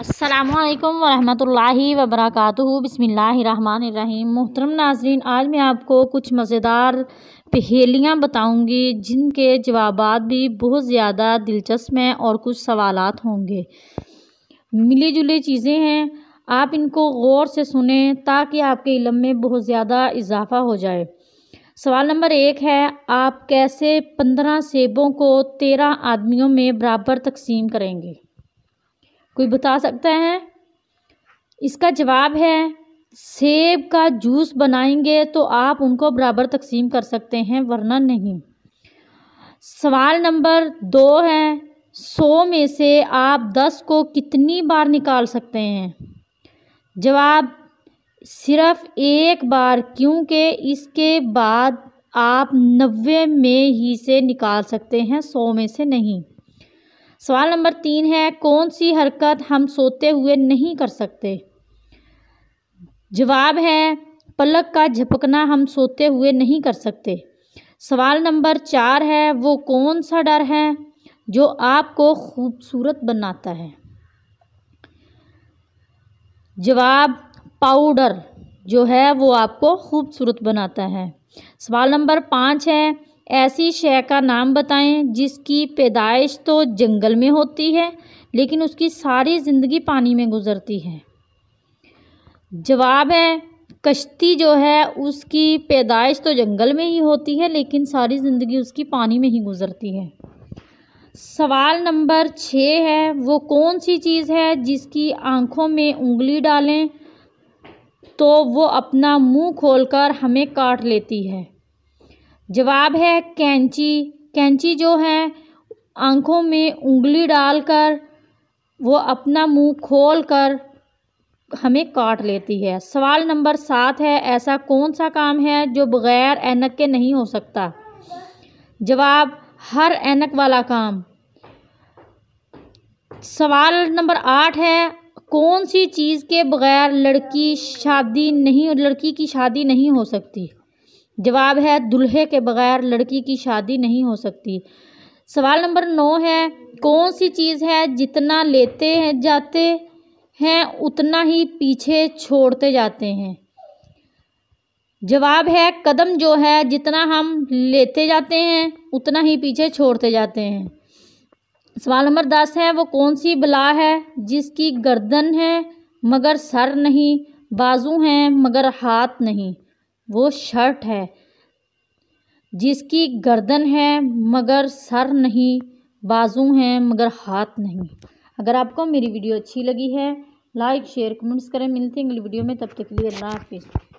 असलकम वरहमल वबरक बसमीम मोहतरम नाजरीन आज मैं आपको कुछ मज़ेदार पहेलियाँ बताऊँगी जिनके जवाब भी बहुत ज़्यादा दिलचस्प हैं और कुछ सवाल होंगे मिली जुली चीज़ें हैं आप इनको गौर से सुने ताकि आपके इलम में बहुत ज़्यादा इजाफा हो जाए सवाल नंबर एक है आप कैसे पंद्रह सेबों को तेरह आदमियों में बराबर तकसीम करेंगे कोई बता सकता है इसका जवाब है सेब का जूस बनाएंगे तो आप उनको बराबर तकसीम कर सकते हैं वरना नहीं सवाल नंबर दो है सौ में से आप दस को कितनी बार निकाल सकते हैं जवाब सिर्फ एक बार क्योंकि इसके बाद आप नब्बे में ही से निकाल सकते हैं सौ में से नहीं सवाल नंबर तीन है कौन सी हरकत हम सोते हुए नहीं कर सकते जवाब है पलक का झपकना हम सोते हुए नहीं कर सकते सवाल नंबर चार है वो कौन सा डर है जो आपको खूबसूरत बनाता है जवाब पाउडर जो है वो आपको खूबसूरत बनाता है सवाल नंबर पाँच है ऐसी शय का नाम बताएं जिसकी पैदाइश तो जंगल में होती है लेकिन उसकी सारी ज़िंदगी पानी में गुजरती है जवाब है कश्ती जो है उसकी पैदाइश तो जंगल में ही होती है लेकिन सारी ज़िंदगी उसकी पानी में ही गुजरती है सवाल नंबर छः है वो कौन सी चीज़ है जिसकी आँखों में उंगली डालें तो वो अपना मुंह खोलकर हमें काट लेती है जवाब है कैंची कैंची जो है आँखों में उंगली डालकर वो अपना मुंह खोलकर हमें काट लेती है सवाल नंबर सात है ऐसा कौन सा काम है जो बग़ैर ऐनक के नहीं हो सकता जवाब हर ऐनक वाला काम सवाल नंबर आठ है कौन सी चीज़ के बग़ैर लड़की शादी नहीं लड़की की शादी नहीं हो सकती जवाब है दूल्हे के बगैर लड़की की शादी नहीं हो सकती सवाल नंबर नौ है कौन सी चीज़ है जितना लेते हैं जाते हैं उतना ही पीछे छोड़ते जाते हैं जवाब है कदम जो है जितना हम लेते जाते हैं उतना ही पीछे छोड़ते जाते हैं सवाल नंबर दस है वो कौन सी बला है जिसकी गर्दन है मगर सर नहीं बाजू हैं मगर हाथ नहीं वो शर्ट है जिसकी गर्दन है मगर सर नहीं बाजू हैं मगर हाथ नहीं अगर आपको मेरी वीडियो अच्छी लगी है लाइक शेयर कमेंट्स करें मिलते हैं अगली वीडियो में तब तक के लिए अल्लाह हाफिज़